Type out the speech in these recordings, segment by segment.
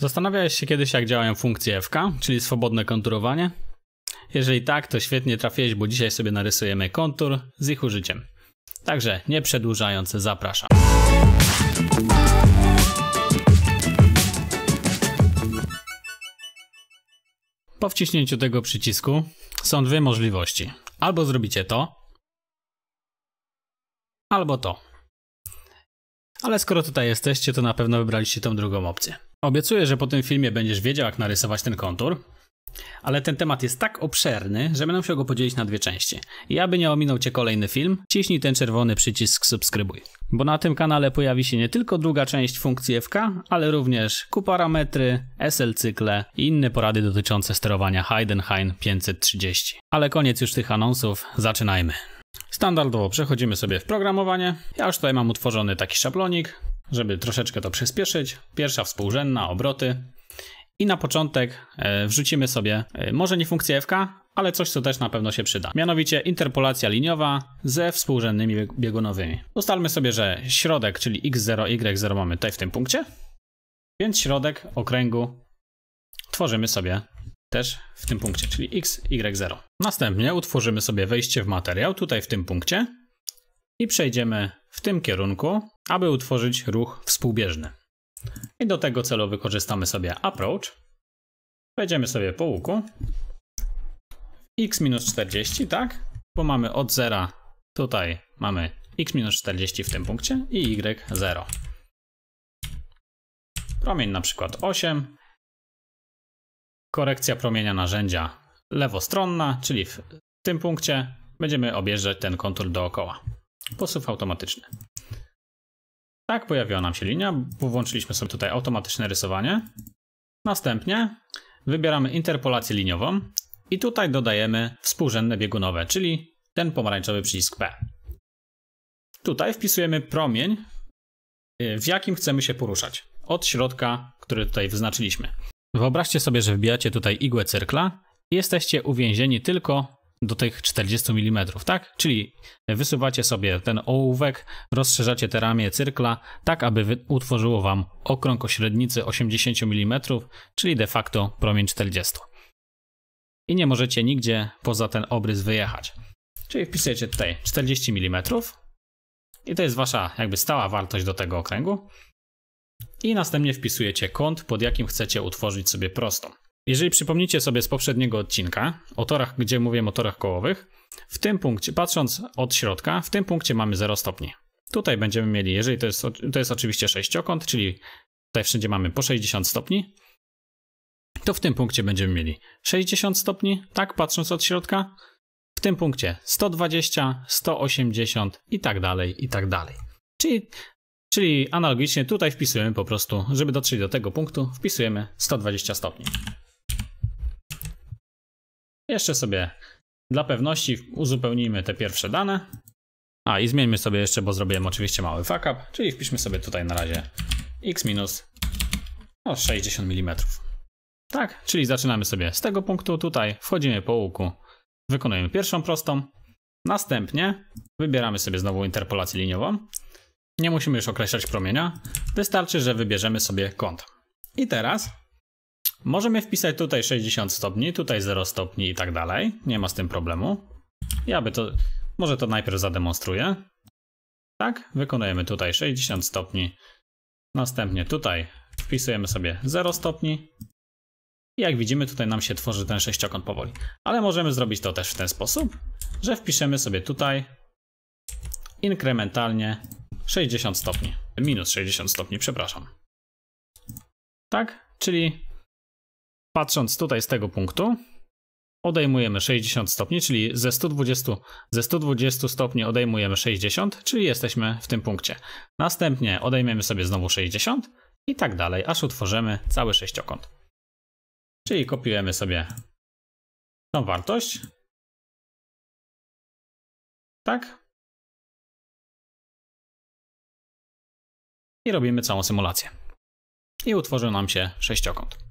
Zastanawiałeś się kiedyś, jak działają funkcje FK, czyli swobodne konturowanie? Jeżeli tak, to świetnie trafiłeś, bo dzisiaj sobie narysujemy kontur z ich użyciem. Także nie przedłużając, zapraszam. Po wciśnięciu tego przycisku są dwie możliwości. Albo zrobicie to, albo to. Ale skoro tutaj jesteście, to na pewno wybraliście tą drugą opcję. Obiecuję, że po tym filmie będziesz wiedział, jak narysować ten kontur, ale ten temat jest tak obszerny, że będę musiał go podzielić na dwie części. I aby nie ominął Cię kolejny film, ciśnij ten czerwony przycisk subskrybuj. Bo na tym kanale pojawi się nie tylko druga część funkcji FK, ale również Q-parametry, SL cykle i inne porady dotyczące sterowania Heidenheim 530. Ale koniec już tych anonsów, zaczynajmy. Standardowo przechodzimy sobie w programowanie. Ja już tutaj mam utworzony taki szablonik, żeby troszeczkę to przyspieszyć. Pierwsza współrzędna, obroty. I na początek e, wrzucimy sobie e, może nie funkcję FK, ale coś, co też na pewno się przyda. Mianowicie interpolacja liniowa ze współrzędnymi biegunowymi. Ustalmy sobie, że środek, czyli x0, y0 mamy tutaj w tym punkcie, więc środek okręgu tworzymy sobie też w tym punkcie, czyli x, y0. Następnie utworzymy sobie wejście w materiał tutaj w tym punkcie i przejdziemy w tym kierunku, aby utworzyć ruch współbieżny. I do tego celu wykorzystamy sobie approach. Wejdziemy sobie po łuku. x-40, tak? Bo mamy od 0 tutaj mamy x-40 w tym punkcie i y0. Promień na przykład 8. Korekcja promienia narzędzia lewostronna, czyli w tym punkcie będziemy objeżdżać ten kontur dookoła posuw automatyczny. Tak pojawiła nam się linia, włączyliśmy sobie tutaj automatyczne rysowanie. Następnie wybieramy interpolację liniową i tutaj dodajemy współrzędne biegunowe, czyli ten pomarańczowy przycisk P. Tutaj wpisujemy promień, y, w jakim chcemy się poruszać, od środka, który tutaj wyznaczyliśmy. Wyobraźcie sobie, że wbijacie tutaj igłę cyrkla i jesteście uwięzieni tylko do tych 40 mm, tak? Czyli wysuwacie sobie ten ołówek, rozszerzacie te ramię cyrkla, tak aby utworzyło Wam okrąg o średnicy 80 mm, czyli de facto promień 40. I nie możecie nigdzie poza ten obrys wyjechać. Czyli wpisujecie tutaj 40 mm i to jest Wasza jakby stała wartość do tego okręgu. I następnie wpisujecie kąt, pod jakim chcecie utworzyć sobie prostą. Jeżeli przypomnicie sobie z poprzedniego odcinka o torach, gdzie mówiłem o torach kołowych, w tym punkcie, patrząc od środka, w tym punkcie mamy 0 stopni. Tutaj będziemy mieli, jeżeli to jest, to jest oczywiście sześciokąt, czyli tutaj wszędzie mamy po 60 stopni, to w tym punkcie będziemy mieli 60 stopni, tak patrząc od środka, w tym punkcie 120, 180 i tak dalej, i tak dalej. Czyli, czyli analogicznie tutaj wpisujemy po prostu, żeby dotrzeć do tego punktu, wpisujemy 120 stopni. Jeszcze sobie dla pewności uzupełnijmy te pierwsze dane. A i zmieńmy sobie jeszcze, bo zrobiłem oczywiście mały fuck up, czyli wpiszmy sobie tutaj na razie x minus o 60 mm. Tak, czyli zaczynamy sobie z tego punktu tutaj, wchodzimy po łuku, wykonujemy pierwszą prostą, następnie wybieramy sobie znowu interpolację liniową. Nie musimy już określać promienia, wystarczy, że wybierzemy sobie kąt. I teraz Możemy wpisać tutaj 60 stopni, tutaj 0 stopni i tak dalej. Nie ma z tym problemu. Ja by to, może to najpierw zademonstruję. Tak, wykonujemy tutaj 60 stopni. Następnie tutaj wpisujemy sobie 0 stopni. I jak widzimy tutaj nam się tworzy ten sześciokąt powoli. Ale możemy zrobić to też w ten sposób, że wpiszemy sobie tutaj inkrementalnie 60 stopni. Minus 60 stopni, przepraszam. Tak, czyli Patrząc tutaj z tego punktu, odejmujemy 60 stopni, czyli ze 120, ze 120 stopni odejmujemy 60, czyli jesteśmy w tym punkcie. Następnie odejmiemy sobie znowu 60 i tak dalej, aż utworzymy cały sześciokąt. Czyli kopiujemy sobie tą wartość. Tak. I robimy całą symulację. I utworzył nam się sześciokąt.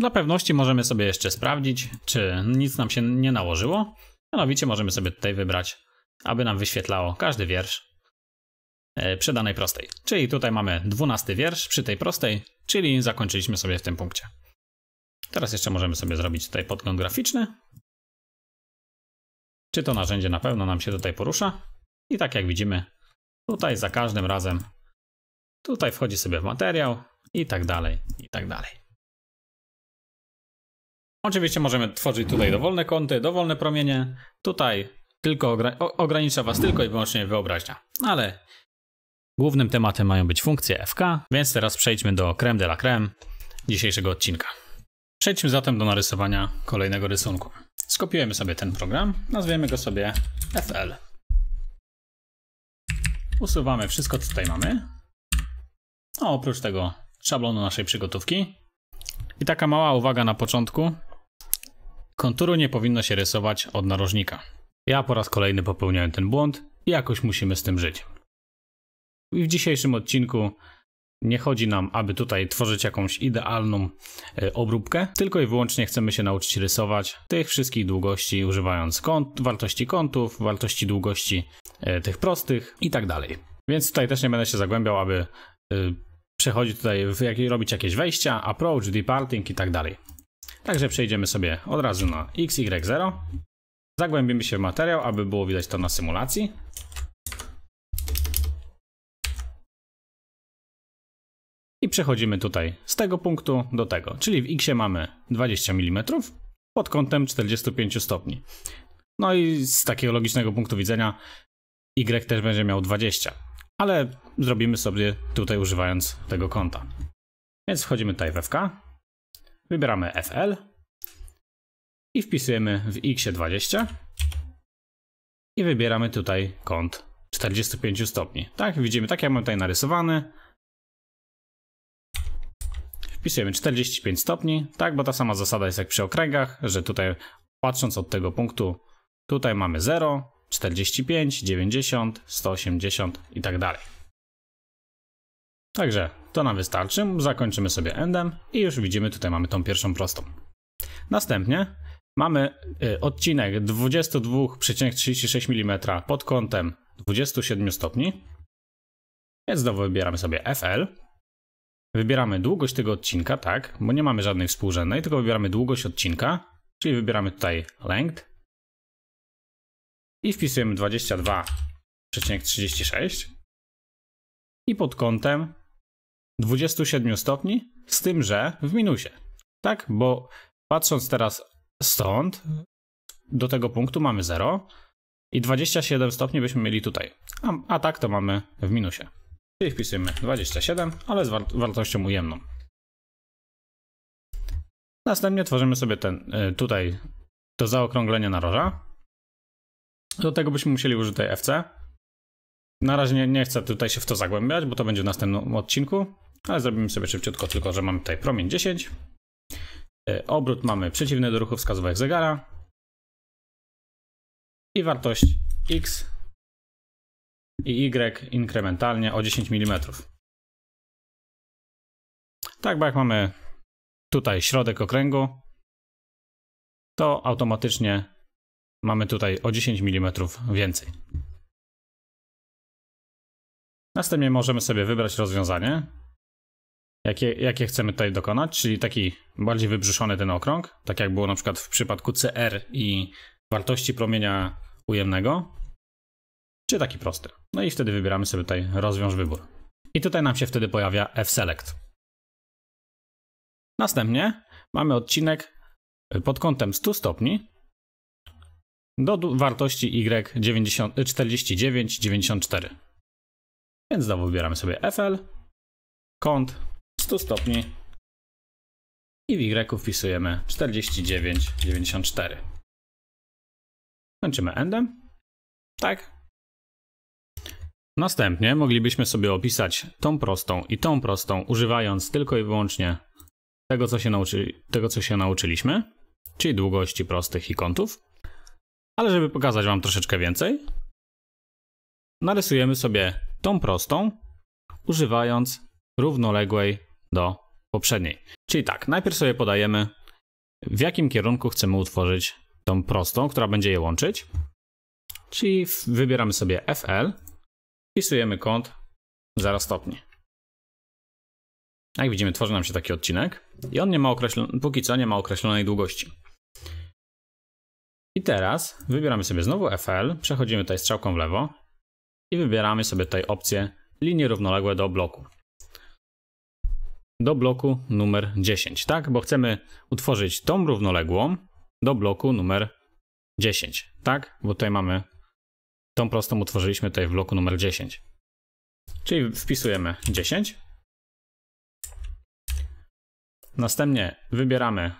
Dla pewności możemy sobie jeszcze sprawdzić, czy nic nam się nie nałożyło. Mianowicie możemy sobie tutaj wybrać, aby nam wyświetlało każdy wiersz e, przy danej prostej. Czyli tutaj mamy 12 wiersz przy tej prostej, czyli zakończyliśmy sobie w tym punkcie. Teraz jeszcze możemy sobie zrobić tutaj podgląd graficzny. Czy to narzędzie na pewno nam się tutaj porusza? I tak jak widzimy, tutaj za każdym razem, tutaj wchodzi sobie w materiał i tak dalej, i tak dalej. Oczywiście możemy tworzyć tutaj dowolne kąty, dowolne promienie. Tutaj tylko ogra ogranicza was tylko i wyłącznie wyobraźnia. Ale głównym tematem mają być funkcje FK, więc teraz przejdźmy do creme de la creme dzisiejszego odcinka. Przejdźmy zatem do narysowania kolejnego rysunku. Skopiujemy sobie ten program, nazwiemy go sobie FL. Usuwamy wszystko, co tutaj mamy. A no, oprócz tego szablonu naszej przygotówki. I taka mała uwaga na początku, konturu nie powinno się rysować od narożnika. Ja po raz kolejny popełniałem ten błąd i jakoś musimy z tym żyć. I w dzisiejszym odcinku nie chodzi nam, aby tutaj tworzyć jakąś idealną e, obróbkę, tylko i wyłącznie chcemy się nauczyć rysować tych wszystkich długości, używając kąt, wartości kątów, wartości długości e, tych prostych i tak dalej. Więc tutaj też nie będę się zagłębiał, aby e, przechodzić tutaj, w, jak, robić jakieś wejścia, approach, departing i tak dalej. Także przejdziemy sobie od razu na XY0. Zagłębimy się w materiał, aby było widać to na symulacji. I przechodzimy tutaj z tego punktu do tego, czyli w X mamy 20 mm pod kątem 45 stopni. No i z takiego logicznego punktu widzenia Y też będzie miał 20, ale zrobimy sobie tutaj używając tego kąta. Więc wchodzimy tutaj w FK, Wybieramy FL i wpisujemy w X20 i wybieramy tutaj kąt 45 stopni. Tak, widzimy, tak jak mam tutaj narysowany. Wpisujemy 45 stopni, tak, bo ta sama zasada jest jak przy okręgach, że tutaj patrząc od tego punktu, tutaj mamy 0, 45, 90, 180 i tak dalej. Także to nam wystarczy, zakończymy sobie endem i już widzimy tutaj mamy tą pierwszą prostą. Następnie mamy y, odcinek 22,36 mm pod kątem 27 stopni. Więc znowu wybieramy sobie FL. Wybieramy długość tego odcinka, tak, bo nie mamy żadnej współrzędnej, tylko wybieramy długość odcinka, czyli wybieramy tutaj length i wpisujemy 22,36 i pod kątem 27 stopni, z tym, że w minusie. Tak, bo patrząc teraz stąd, do tego punktu mamy 0 i 27 stopni byśmy mieli tutaj. A, a tak to mamy w minusie. Czyli wpisujemy 27, ale z wartością ujemną. Następnie tworzymy sobie ten, y, tutaj to zaokrąglenie naroża. Do tego byśmy musieli użyć tej FC. Na razie nie, nie chcę tutaj się w to zagłębiać, bo to będzie w następnym odcinku. Ale zrobimy sobie szybciutko, tylko że mamy tutaj promień 10. E, obrót mamy przeciwny do ruchu wskazówek zegara. I wartość x i y inkrementalnie o 10 mm. Tak, bo jak mamy tutaj środek okręgu, to automatycznie mamy tutaj o 10 mm więcej. Następnie możemy sobie wybrać rozwiązanie, jakie, jakie chcemy tutaj dokonać, czyli taki bardziej wybrzuszony ten okrąg, tak jak było na przykład w przypadku CR i wartości promienia ujemnego, czy taki prosty. No i wtedy wybieramy sobie tutaj rozwiąż wybór. I tutaj nam się wtedy pojawia f-select. Następnie mamy odcinek pod kątem 100 stopni do wartości y49,94. Więc znowu wybieramy sobie FL, kąt 100 stopni i w Y wpisujemy 49,94. Kończymy endem. Tak. Następnie moglibyśmy sobie opisać tą prostą i tą prostą, używając tylko i wyłącznie tego, co się, nauczy tego, co się nauczyliśmy, czyli długości prostych i kątów. Ale żeby pokazać Wam troszeczkę więcej, narysujemy sobie tą prostą, używając równoległej do poprzedniej. Czyli tak, najpierw sobie podajemy, w jakim kierunku chcemy utworzyć tą prostą, która będzie je łączyć. Czyli wybieramy sobie FL, wpisujemy kąt 0 stopni. Jak widzimy, tworzy nam się taki odcinek i on nie ma określonej, póki co nie ma określonej długości. I teraz wybieramy sobie znowu FL, przechodzimy tutaj strzałką w lewo i wybieramy sobie tutaj opcję linie równoległe do bloku do bloku numer 10, tak? Bo chcemy utworzyć tą równoległą do bloku numer 10, tak? Bo tutaj mamy tą prostą utworzyliśmy tutaj w bloku numer 10. Czyli wpisujemy 10. Następnie wybieramy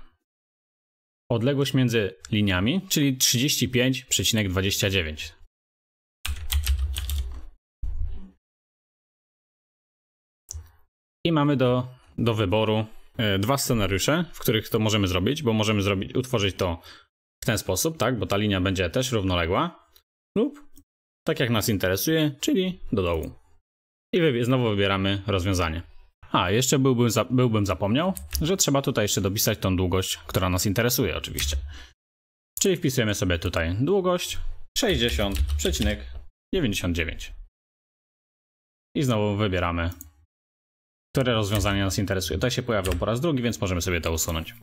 odległość między liniami, czyli 35,29. I mamy do do wyboru e, dwa scenariusze, w których to możemy zrobić, bo możemy zrobić, utworzyć to w ten sposób, tak, bo ta linia będzie też równoległa, lub tak jak nas interesuje, czyli do dołu. I znowu wybieramy rozwiązanie. A, jeszcze byłbym, za, byłbym zapomniał, że trzeba tutaj jeszcze dopisać tą długość, która nas interesuje oczywiście. Czyli wpisujemy sobie tutaj długość 60,99. I znowu wybieramy które rozwiązanie nas interesuje. To się pojawią po raz drugi, więc możemy sobie to usunąć.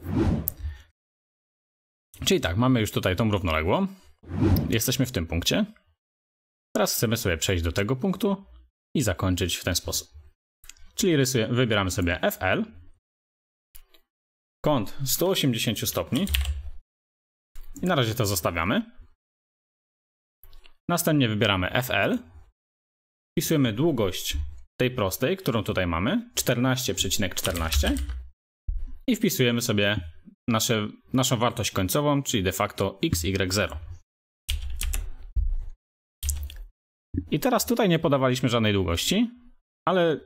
Czyli tak, mamy już tutaj tą równoległą. Jesteśmy w tym punkcie. Teraz chcemy sobie przejść do tego punktu i zakończyć w ten sposób. Czyli rysuję, wybieramy sobie FL, kąt 180 stopni i na razie to zostawiamy. Następnie wybieramy FL, wpisujemy długość tej prostej, którą tutaj mamy, 14,14 14, i wpisujemy sobie nasze, naszą wartość końcową, czyli de facto y 0 I teraz tutaj nie podawaliśmy żadnej długości, ale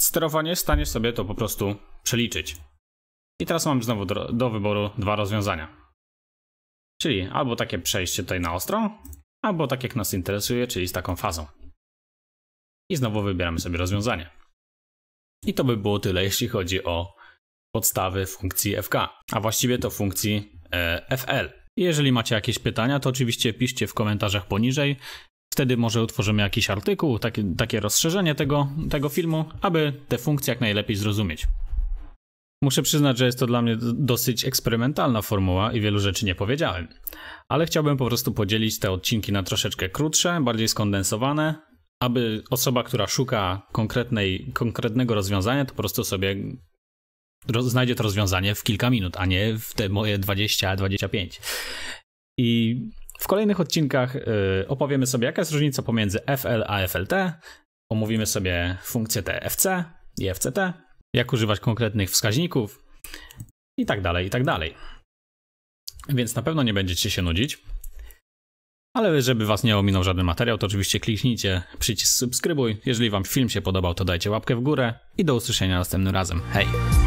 sterowanie w stanie sobie to po prostu przeliczyć. I teraz mam znowu do, do wyboru dwa rozwiązania. Czyli albo takie przejście tutaj na ostro, albo tak jak nas interesuje, czyli z taką fazą i znowu wybieramy sobie rozwiązanie. I to by było tyle, jeśli chodzi o podstawy funkcji FK, a właściwie to funkcji e, FL. Jeżeli macie jakieś pytania, to oczywiście piszcie w komentarzach poniżej. Wtedy może utworzymy jakiś artykuł, takie, takie rozszerzenie tego, tego filmu, aby te funkcje jak najlepiej zrozumieć. Muszę przyznać, że jest to dla mnie dosyć eksperymentalna formuła i wielu rzeczy nie powiedziałem. Ale chciałbym po prostu podzielić te odcinki na troszeczkę krótsze, bardziej skondensowane, aby osoba, która szuka konkretnej, konkretnego rozwiązania, to po prostu sobie roz, znajdzie to rozwiązanie w kilka minut, a nie w te moje 20-25. I w kolejnych odcinkach y, opowiemy sobie, jaka jest różnica pomiędzy FL a FLT, omówimy sobie funkcje TFC, i FCT, jak używać konkretnych wskaźników i tak dalej, i tak dalej. Więc na pewno nie będziecie się nudzić. Ale żeby was nie ominął żaden materiał, to oczywiście kliknijcie przycisk subskrybuj. Jeżeli wam film się podobał, to dajcie łapkę w górę i do usłyszenia następnym razem. Hej!